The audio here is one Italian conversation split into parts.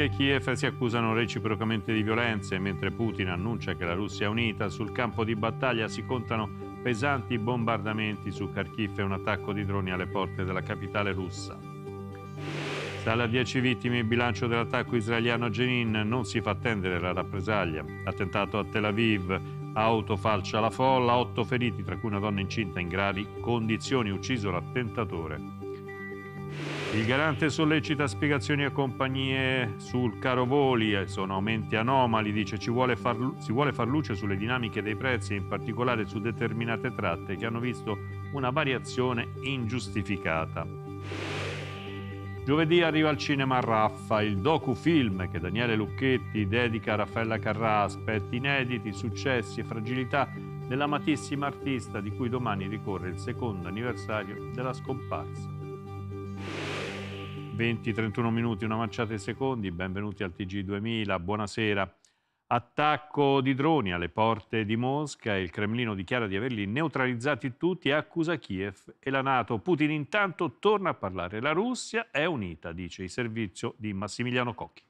Mosca e Kiev si accusano reciprocamente di violenze, mentre Putin annuncia che la Russia è unita, sul campo di battaglia si contano pesanti bombardamenti su Kharkiv e un attacco di droni alle porte della capitale russa. Sale 10 vittime il bilancio dell'attacco israeliano a Jenin, non si fa attendere la rappresaglia. Attentato a Tel Aviv, auto falcia la folla, 8 feriti, tra cui una donna incinta in gravi condizioni, ucciso l'attentatore il garante sollecita spiegazioni a compagnie sul caro voli, eh, sono aumenti anomali, dice ci vuole far, si vuole far luce sulle dinamiche dei prezzi, e in particolare su determinate tratte che hanno visto una variazione ingiustificata. Giovedì arriva al cinema Raffa, il docufilm che Daniele Lucchetti dedica a Raffaella Carrà, aspetti inediti, successi e fragilità dell'amatissima artista di cui domani ricorre il secondo anniversario della scomparsa. 20-31 minuti, una manciata di secondi, benvenuti al TG2000, buonasera. Attacco di droni alle porte di Mosca il Cremlino dichiara di averli neutralizzati tutti e accusa Kiev e la Nato. Putin intanto torna a parlare. La Russia è unita, dice il servizio di Massimiliano Cocchi.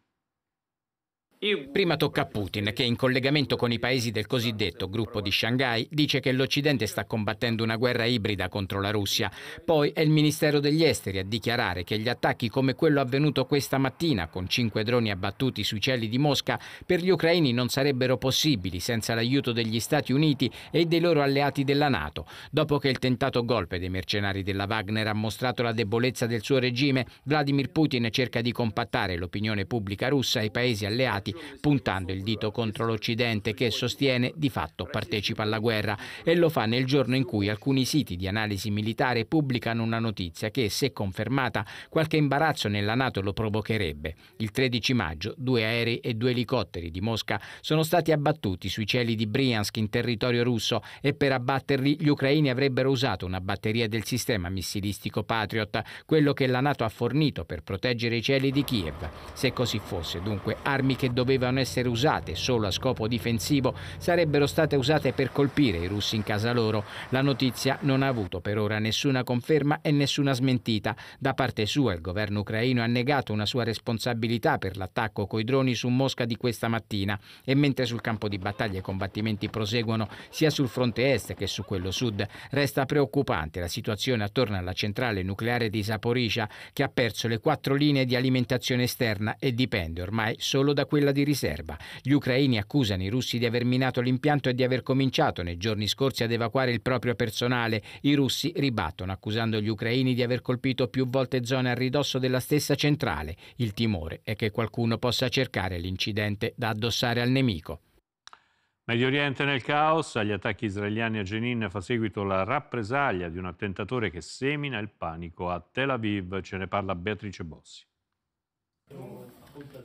Prima tocca a Putin, che in collegamento con i paesi del cosiddetto gruppo di Shanghai dice che l'Occidente sta combattendo una guerra ibrida contro la Russia. Poi è il Ministero degli Esteri a dichiarare che gli attacchi come quello avvenuto questa mattina, con cinque droni abbattuti sui cieli di Mosca, per gli ucraini non sarebbero possibili senza l'aiuto degli Stati Uniti e dei loro alleati della Nato. Dopo che il tentato golpe dei mercenari della Wagner ha mostrato la debolezza del suo regime, Vladimir Putin cerca di compattare l'opinione pubblica russa e i paesi alleati Uniti, puntando il dito contro l'Occidente che sostiene di fatto partecipa alla guerra e lo fa nel giorno in cui alcuni siti di analisi militare pubblicano una notizia che, se confermata, qualche imbarazzo nella Nato lo provocherebbe. Il 13 maggio due aerei e due elicotteri di Mosca sono stati abbattuti sui cieli di Briansk in territorio russo e per abbatterli gli ucraini avrebbero usato una batteria del sistema missilistico Patriot, quello che la Nato ha fornito per proteggere i cieli di Kiev. Se così fosse, dunque, armi che dovevano essere usate solo a scopo difensivo sarebbero state usate per colpire i russi in casa loro. La notizia non ha avuto per ora nessuna conferma e nessuna smentita. Da parte sua il governo ucraino ha negato una sua responsabilità per l'attacco coi droni su Mosca di questa mattina e mentre sul campo di battaglia i combattimenti proseguono sia sul fronte est che su quello sud, resta preoccupante la situazione attorno alla centrale nucleare di Zaporizia che ha perso le quattro linee di alimentazione esterna e dipende ormai solo da quella quella di riserva. Gli ucraini accusano i russi di aver minato l'impianto e di aver cominciato nei giorni scorsi ad evacuare il proprio personale. I russi ribattono accusando gli ucraini di aver colpito più volte zone a ridosso della stessa centrale. Il timore è che qualcuno possa cercare l'incidente da addossare al nemico. Medio Oriente nel caos, agli attacchi israeliani a Jenin fa seguito la rappresaglia di un attentatore che semina il panico a Tel Aviv, ce ne parla Beatrice Bossi.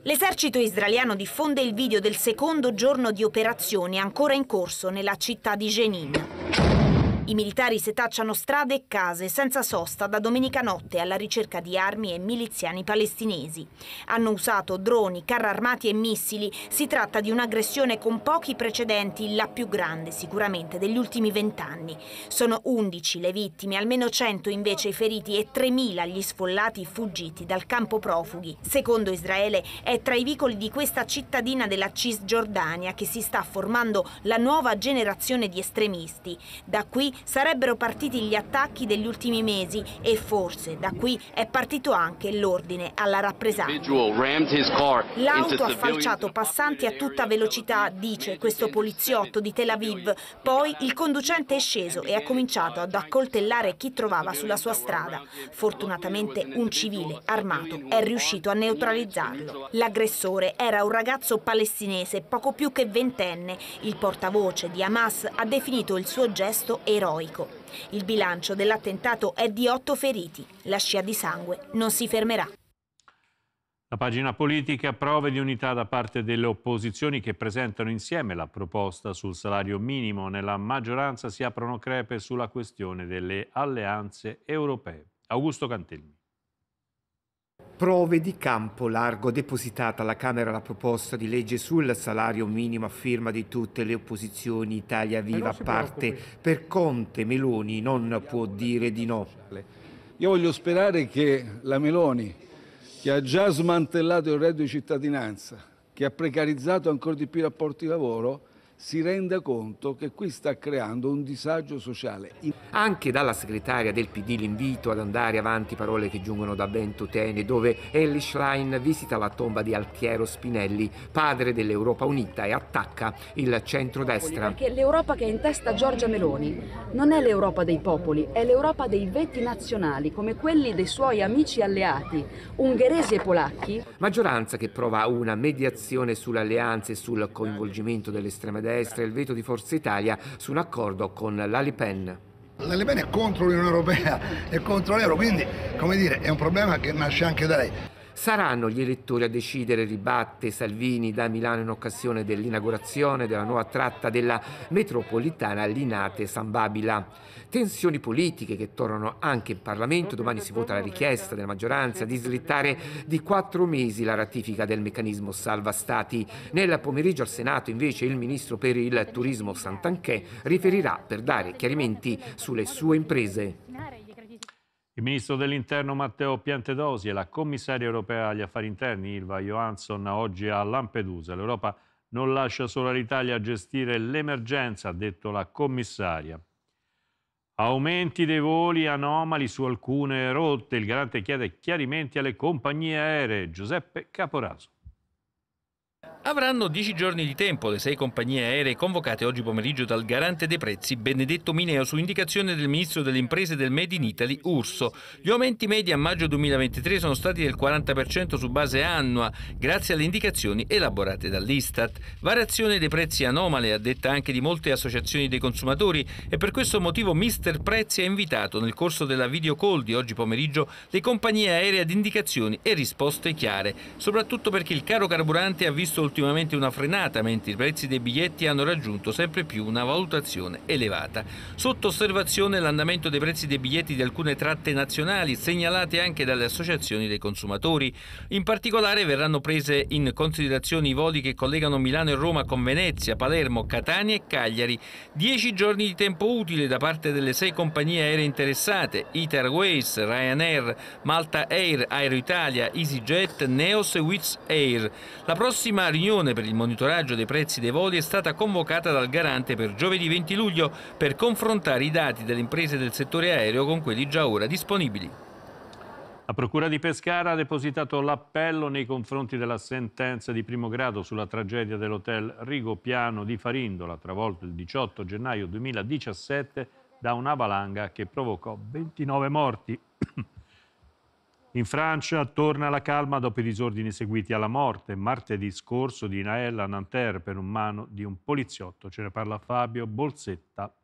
L'esercito israeliano diffonde il video del secondo giorno di operazioni ancora in corso nella città di Jenin. I militari setacciano strade e case senza sosta da domenica notte alla ricerca di armi e miliziani palestinesi. Hanno usato droni, carri armati e missili. Si tratta di un'aggressione con pochi precedenti, la più grande sicuramente degli ultimi vent'anni. Sono 11 le vittime, almeno 100 invece i feriti e 3.000 gli sfollati fuggiti dal campo profughi. Secondo Israele è tra i vicoli di questa cittadina della Cisgiordania che si sta formando la nuova generazione di estremisti. Da qui sarebbero partiti gli attacchi degli ultimi mesi e forse da qui è partito anche l'ordine alla rappresaglia. L'auto ha falciato passanti a tutta velocità, dice questo poliziotto di Tel Aviv. Poi il conducente è sceso e ha cominciato ad accoltellare chi trovava sulla sua strada. Fortunatamente un civile armato è riuscito a neutralizzarlo. L'aggressore era un ragazzo palestinese poco più che ventenne. Il portavoce di Hamas ha definito il suo gesto eroico eroico. Il bilancio dell'attentato è di otto feriti. La scia di sangue non si fermerà. La pagina politica prove di unità da parte delle opposizioni che presentano insieme la proposta sul salario minimo. Nella maggioranza si aprono crepe sulla questione delle alleanze europee. Augusto Cantelmi prove di campo largo depositata alla Camera la proposta di legge sul salario minimo a firma di tutte le opposizioni Italia eh, Viva a parte per Conte Meloni non può dire di no. Io voglio sperare che la Meloni che ha già smantellato il reddito di cittadinanza, che ha precarizzato ancora di più i rapporti di lavoro, si renda conto che qui sta creando un disagio sociale. Anche dalla segretaria del PD l'invito ad andare avanti parole che giungono da Ventotene, dove Ellie Schlein visita la tomba di Altiero Spinelli, padre dell'Europa Unita, e attacca il centrodestra. Perché l'Europa che è in testa Giorgia Meloni non è l'Europa dei popoli, è l'Europa dei vetti nazionali, come quelli dei suoi amici alleati, ungheresi e polacchi. Maggioranza che prova una mediazione sulle alleanze e sul coinvolgimento dell'estrema destra destra e il veto di Forza Italia su un accordo con la Le Pen. La Le Pen è contro l'Unione Europea, e contro l'euro, quindi come dire, è un problema che nasce anche da lei. Saranno gli elettori a decidere, ribatte Salvini da Milano in occasione dell'inaugurazione della nuova tratta della metropolitana Linate-San Babila. Tensioni politiche che tornano anche in Parlamento. Domani si vota la richiesta della maggioranza di slittare di quattro mesi la ratifica del meccanismo salva stati. Nel pomeriggio al Senato invece il ministro per il turismo Santanchè riferirà per dare chiarimenti sulle sue imprese. Il ministro dell'Interno Matteo Piantedosi e la commissaria europea agli affari interni Ilva Johansson oggi a Lampedusa. L'Europa non lascia sola l'Italia a gestire l'emergenza, ha detto la commissaria. Aumenti dei voli anomali su alcune rotte. Il garante chiede chiarimenti alle compagnie aeree. Giuseppe Caporaso. Avranno 10 giorni di tempo le sei compagnie aeree convocate oggi pomeriggio dal garante dei prezzi Benedetto Mineo su indicazione del ministro delle imprese del Made in Italy Urso. Gli aumenti medi a maggio 2023 sono stati del 40% su base annua grazie alle indicazioni elaborate dall'Istat. Variazione dei prezzi anomale a detta anche di molte associazioni dei consumatori e per questo motivo Mister Prezzi ha invitato nel corso della video call di oggi pomeriggio le compagnie aeree ad indicazioni e risposte chiare, soprattutto perché il caro carburante ha visto il ultimamente una frenata mentre i prezzi dei biglietti hanno raggiunto sempre più una valutazione elevata. Sotto osservazione l'andamento dei prezzi dei biglietti di alcune tratte nazionali segnalate anche dalle associazioni dei consumatori. In particolare verranno prese in considerazione i voli che collegano Milano e Roma con Venezia, Palermo, Catania e Cagliari. Dieci giorni di tempo utile da parte delle sei compagnie aeree interessate, Iter Ryanair, Malta Air, Aero Italia, EasyJet, Neos e Wizz Air. La prossima riunione riunione per il monitoraggio dei prezzi dei voli è stata convocata dal garante per giovedì 20 luglio per confrontare i dati delle imprese del settore aereo con quelli già ora disponibili. La Procura di Pescara ha depositato l'appello nei confronti della sentenza di primo grado sulla tragedia dell'hotel Rigopiano di Farindola, travolto il 18 gennaio 2017 da una valanga che provocò 29 morti. In Francia torna la calma dopo i disordini seguiti alla morte martedì scorso di Nael Nanterre per un mano di un poliziotto. Ce ne parla Fabio Bolsetta.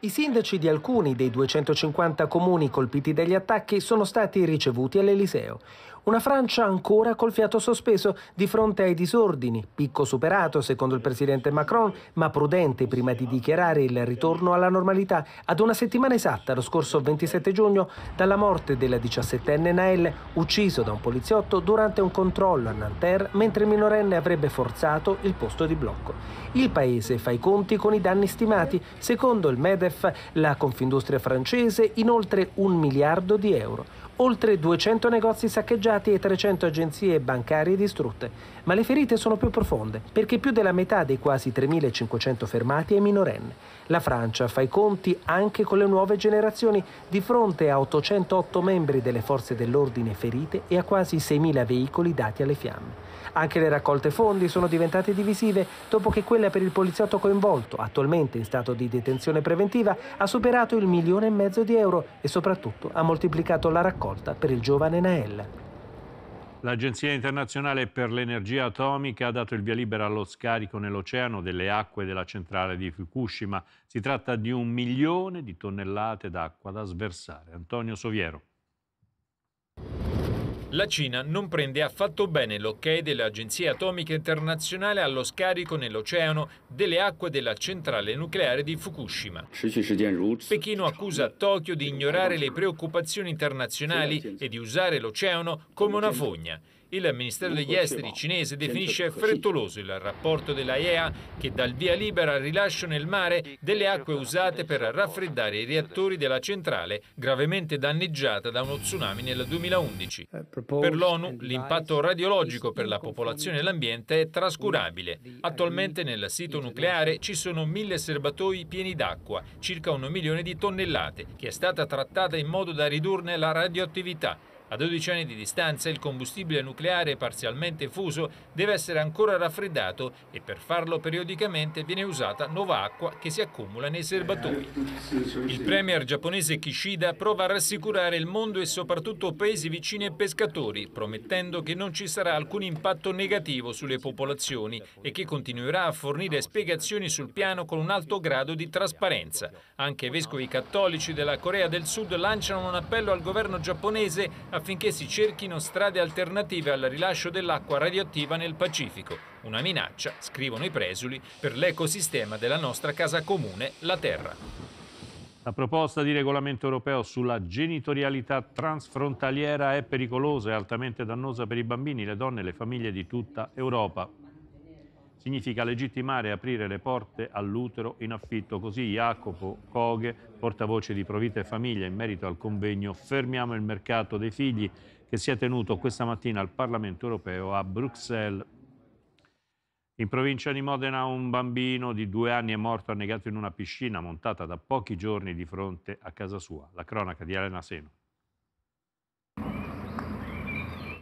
I sindaci di alcuni dei 250 comuni colpiti dagli attacchi sono stati ricevuti all'Eliseo. Una Francia ancora col fiato sospeso di fronte ai disordini, picco superato secondo il presidente Macron, ma prudente prima di dichiarare il ritorno alla normalità. Ad una settimana esatta, lo scorso 27 giugno, dalla morte della 17enne Nael, ucciso da un poliziotto durante un controllo a Nanterre mentre il minorenne avrebbe forzato il posto di blocco. Il paese fa i conti con i danni stimati. Secondo il MEDEF, la Confindustria francese, in oltre un miliardo di euro. Oltre 200 negozi saccheggiati e 300 agenzie bancarie distrutte. Ma le ferite sono più profonde, perché più della metà dei quasi 3.500 fermati è minorenne. La Francia fa i conti anche con le nuove generazioni, di fronte a 808 membri delle forze dell'ordine ferite e a quasi 6.000 veicoli dati alle fiamme. Anche le raccolte fondi sono diventate divisive dopo che quella per il poliziotto coinvolto, attualmente in stato di detenzione preventiva, ha superato il milione e mezzo di euro e soprattutto ha moltiplicato la raccolta per il giovane Nael. L'Agenzia internazionale per l'energia atomica ha dato il via libera allo scarico nell'oceano delle acque della centrale di Fukushima. Si tratta di un milione di tonnellate d'acqua da sversare. Antonio Soviero. La Cina non prende affatto bene l'ok dell'Agenzia Atomica Internazionale allo scarico nell'oceano delle acque della centrale nucleare di Fukushima. Pechino accusa Tokyo di ignorare le preoccupazioni internazionali e di usare l'oceano come una fogna il Ministero degli Esteri cinese definisce frettoloso il rapporto dell'AEA che dal via libera al rilascio nel mare delle acque usate per raffreddare i reattori della centrale gravemente danneggiata da uno tsunami nel 2011. Eh, per l'ONU l'impatto radiologico per la popolazione e l'ambiente è trascurabile. Attualmente nel sito nucleare ci sono mille serbatoi pieni d'acqua, circa un milione di tonnellate, che è stata trattata in modo da ridurne la radioattività a 12 anni di distanza il combustibile nucleare parzialmente fuso deve essere ancora raffreddato e per farlo periodicamente viene usata nuova acqua che si accumula nei serbatoi. Il premier giapponese Kishida prova a rassicurare il mondo e soprattutto paesi vicini e pescatori, promettendo che non ci sarà alcun impatto negativo sulle popolazioni e che continuerà a fornire spiegazioni sul piano con un alto grado di trasparenza. Anche i vescovi cattolici della Corea del Sud lanciano un appello al governo giapponese affinché si cerchino strade alternative al rilascio dell'acqua radioattiva nel Pacifico. Una minaccia, scrivono i presuli, per l'ecosistema della nostra casa comune, la Terra. La proposta di regolamento europeo sulla genitorialità transfrontaliera è pericolosa e altamente dannosa per i bambini, le donne e le famiglie di tutta Europa significa legittimare e aprire le porte all'utero in affitto. Così Jacopo Coghe, portavoce di Provita e Famiglia in merito al convegno Fermiamo il mercato dei figli che si è tenuto questa mattina al Parlamento europeo a Bruxelles. In provincia di Modena un bambino di due anni è morto annegato in una piscina montata da pochi giorni di fronte a casa sua. La cronaca di Elena Seno.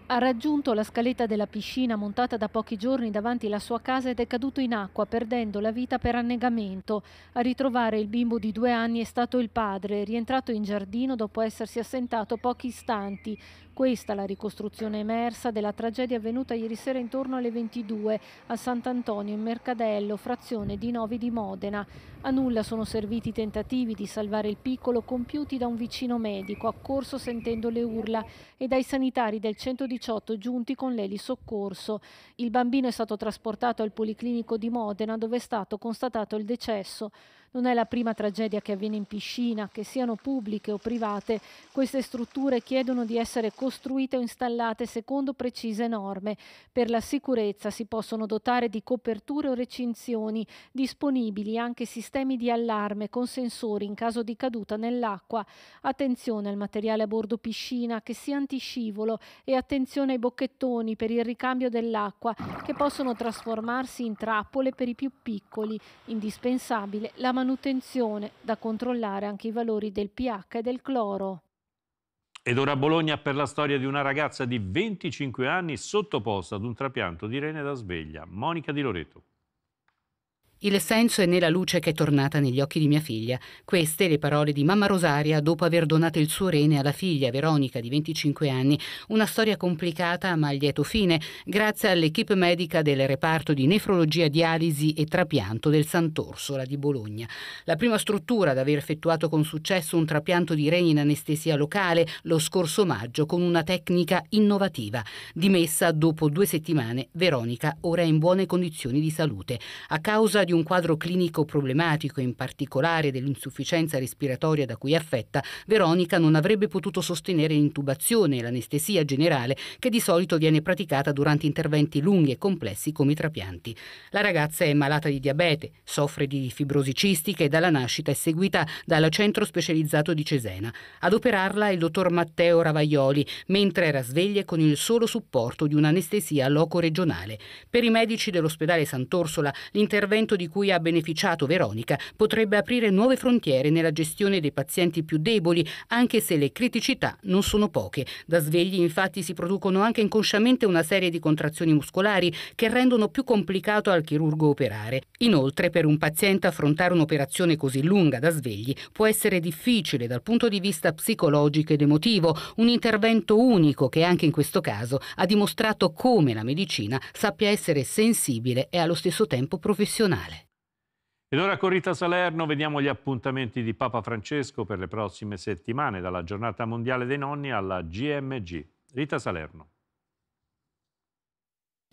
Ha raggiunto la scaletta della piscina montata da pochi giorni davanti alla sua casa ed è caduto in acqua perdendo la vita per annegamento. A ritrovare il bimbo di due anni è stato il padre, rientrato in giardino dopo essersi assentato pochi istanti. Questa la ricostruzione emersa della tragedia avvenuta ieri sera intorno alle 22 a Sant'Antonio in Mercadello, frazione di Novi di Modena. A nulla sono serviti i tentativi di salvare il piccolo compiuti da un vicino medico accorso sentendo le urla e dai sanitari del centro 18 giunti con l'Eli Soccorso. Il bambino è stato trasportato al Policlinico di Modena dove è stato constatato il decesso. Non è la prima tragedia che avviene in piscina, che siano pubbliche o private. Queste strutture chiedono di essere costruite o installate secondo precise norme. Per la sicurezza si possono dotare di coperture o recinzioni, disponibili anche sistemi di allarme con sensori in caso di caduta nell'acqua. Attenzione al materiale a bordo piscina che sia antiscivolo e attenzione ai bocchettoni per il ricambio dell'acqua che possono trasformarsi in trappole per i più piccoli. Indispensabile la manutenzione manutenzione, da controllare anche i valori del pH e del cloro. Ed ora Bologna per la storia di una ragazza di 25 anni sottoposta ad un trapianto di rene da sveglia, Monica Di Loreto. Il senso è nella luce che è tornata negli occhi di mia figlia. Queste le parole di mamma Rosaria dopo aver donato il suo rene alla figlia Veronica di 25 anni. Una storia complicata ma a lieto fine, grazie all'equipe medica del reparto di nefrologia, dialisi e trapianto del Sant'Orsola di Bologna. La prima struttura ad aver effettuato con successo un trapianto di reni in anestesia locale lo scorso maggio con una tecnica innovativa. Dimessa dopo due settimane, Veronica ora è in buone condizioni di salute. A causa di un quadro clinico problematico, in particolare dell'insufficienza respiratoria da cui è affetta, Veronica non avrebbe potuto sostenere l'intubazione e l'anestesia generale che di solito viene praticata durante interventi lunghi e complessi come i trapianti. La ragazza è malata di diabete, soffre di fibrosi cistiche e dalla nascita è seguita dal centro specializzato di Cesena. Ad operarla è il dottor Matteo Ravaioli, mentre era sveglia con il solo supporto di un'anestesia loco regionale. Per i medici dell'ospedale Sant'Orsola l'intervento trattamento di cui ha beneficiato Veronica potrebbe aprire nuove frontiere nella gestione dei pazienti più deboli, anche se le criticità non sono poche. Da svegli infatti si producono anche inconsciamente una serie di contrazioni muscolari che rendono più complicato al chirurgo operare. Inoltre per un paziente affrontare un'operazione così lunga da svegli può essere difficile dal punto di vista psicologico ed emotivo, un intervento unico che anche in questo caso ha dimostrato come la medicina sappia essere sensibile e allo stesso tempo professionale. Ed ora Corrita Salerno, vediamo gli appuntamenti di Papa Francesco per le prossime settimane, dalla giornata mondiale dei nonni alla GMG. Rita Salerno.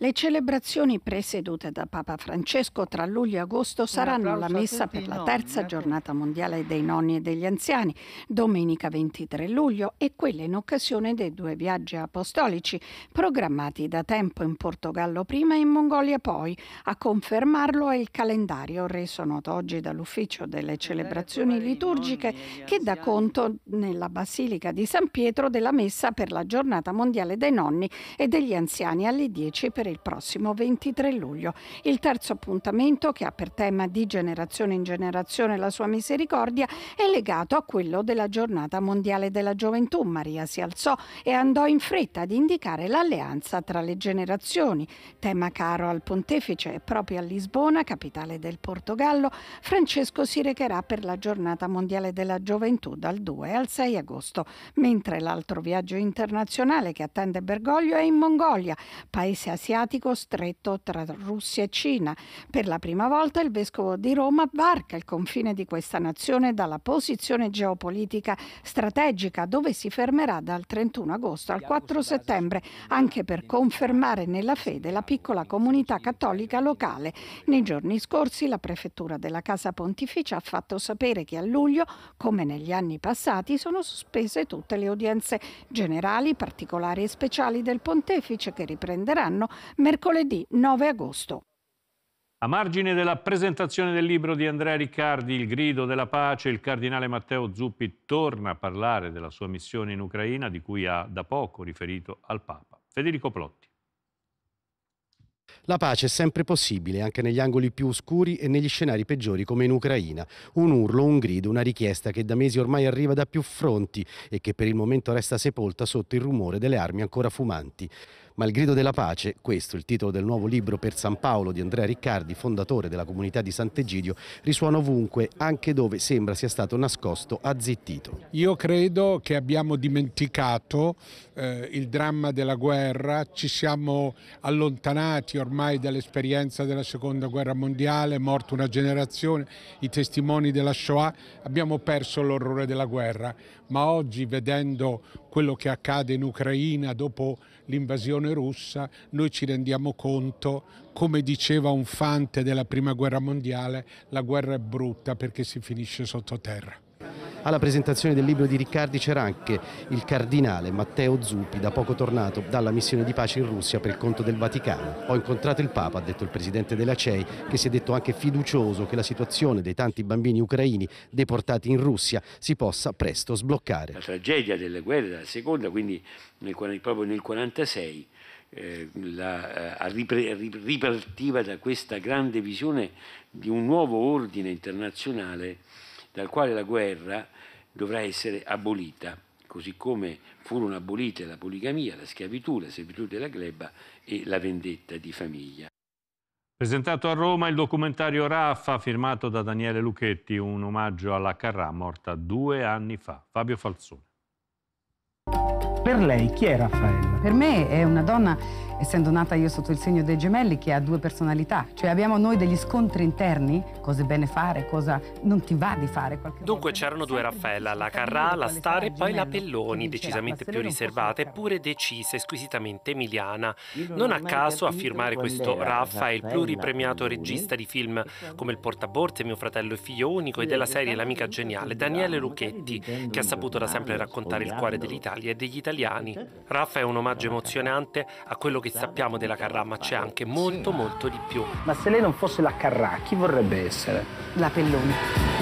Le celebrazioni presiedute da Papa Francesco tra luglio e agosto saranno la messa per la terza giornata mondiale dei nonni e degli anziani, domenica 23 luglio, e quella in occasione dei due viaggi apostolici programmati da tempo in Portogallo prima e in Mongolia poi. A confermarlo è il calendario reso noto oggi dall'ufficio delle celebrazioni liturgiche che dà conto nella Basilica di San Pietro della messa per la giornata mondiale dei nonni e degli anziani alle 10 per il prossimo 23 luglio, il terzo appuntamento che ha per tema di generazione in generazione la sua misericordia è legato a quello della giornata mondiale della gioventù. Maria si alzò e andò in fretta ad indicare l'alleanza tra le generazioni, tema caro al pontefice e proprio a Lisbona, capitale del Portogallo, Francesco si recherà per la giornata mondiale della gioventù dal 2 al 6 agosto, mentre l'altro viaggio internazionale che attende Bergoglio è in Mongolia, paese asiatico asiatico stretto tra Russia e Cina. Per la prima volta il vescovo di Roma varca il confine di questa nazione dalla posizione geopolitica strategica dove si fermerà dal 31 agosto al 4 settembre, anche per confermare nella fede la piccola comunità cattolica locale. Nei giorni scorsi la prefettura della Casa Pontificia ha fatto sapere che a luglio, come negli anni passati, sono sospese tutte le udienze generali, particolari e speciali del pontefice che riprenderanno mercoledì 9 agosto. A margine della presentazione del libro di Andrea Riccardi, Il grido della pace, il cardinale Matteo Zuppi torna a parlare della sua missione in Ucraina, di cui ha da poco riferito al Papa. Federico Plotti. La pace è sempre possibile, anche negli angoli più oscuri e negli scenari peggiori come in Ucraina. Un urlo, un grido, una richiesta che da mesi ormai arriva da più fronti e che per il momento resta sepolta sotto il rumore delle armi ancora fumanti. Ma il grido della pace, questo il titolo del nuovo libro per San Paolo di Andrea Riccardi, fondatore della comunità di Sant'Egidio, risuona ovunque, anche dove sembra sia stato nascosto, azzittito. Io credo che abbiamo dimenticato eh, il dramma della guerra, ci siamo allontanati ormai dall'esperienza della seconda guerra mondiale, è morta una generazione, i testimoni della Shoah, abbiamo perso l'orrore della guerra, ma oggi vedendo quello che accade in Ucraina dopo l'invasione russa, noi ci rendiamo conto, come diceva un fante della prima guerra mondiale, la guerra è brutta perché si finisce sottoterra alla presentazione del libro di Riccardi c'era anche il cardinale Matteo Zuppi, da poco tornato dalla missione di pace in Russia per il conto del Vaticano. Ho incontrato il Papa, ha detto il presidente della CEI, che si è detto anche fiducioso che la situazione dei tanti bambini ucraini deportati in Russia si possa presto sbloccare. La tragedia delle guerre, della seconda, quindi nel, proprio nel 1946, eh, la, eh, ripre, ripartiva da questa grande visione di un nuovo ordine internazionale dal quale la guerra dovrà essere abolita, così come furono abolite la poligamia, la schiavitù, la servitù della gleba e la vendetta di famiglia. Presentato a Roma il documentario Raffa firmato da Daniele Lucchetti, un omaggio alla Carrà morta due anni fa. Fabio Falzone. Per lei chi è Raffaella? Per me è una donna essendo nata io sotto il segno dei gemelli, che ha due personalità, cioè abbiamo noi degli scontri interni, cosa è bene fare, cosa non ti va di fare. Dunque c'erano due Raffaella, la Carrà, la Star e poi la Pelloni, decisamente più riservata eppure decisa, esquisitamente emiliana. Non a caso a firmare questo Raffa è il pluripremiato regista di film come Il Portaborte, Mio fratello e figlio unico e della serie L'amica geniale, Daniele Lucchetti, che ha saputo da sempre raccontare il cuore dell'Italia e degli italiani. Certo. Raffa è un omaggio emozionante a quello che sappiamo della Carrà, ma c'è anche molto molto di più. Ma se lei non fosse la Carrà, chi vorrebbe essere? La Pellone.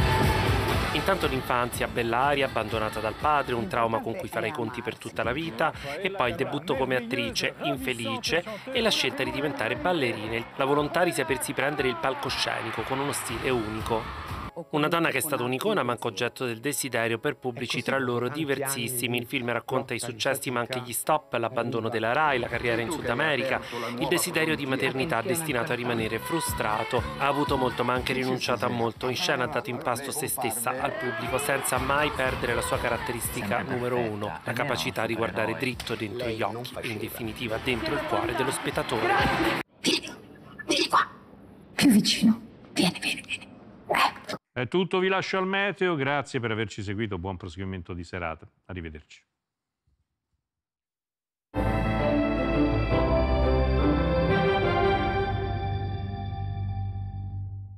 Intanto l'infanzia, bell'aria, abbandonata dal padre, un trauma con cui fare i conti per tutta la vita e poi il debutto come attrice, infelice, e la scelta di diventare ballerine, la volontà di sapersi prendere il palcoscenico con uno stile unico. Una donna che è stata un'icona ma anche oggetto del desiderio per pubblici tra loro diversissimi. Il film racconta i successi ma anche gli stop, l'abbandono della RAI, la carriera in Sud America, il desiderio di maternità destinato a rimanere frustrato. Ha avuto molto ma anche rinunciato a molto. In scena ha dato in pasto se stessa al pubblico senza mai perdere la sua caratteristica numero uno, la capacità di guardare dritto dentro gli occhi e in definitiva dentro il cuore dello spettatore. Vieni, vieni qua, più vicino. Vieni, vieni, vieni. Ecco. È tutto, vi lascio al meteo, grazie per averci seguito, buon proseguimento di serata, arrivederci.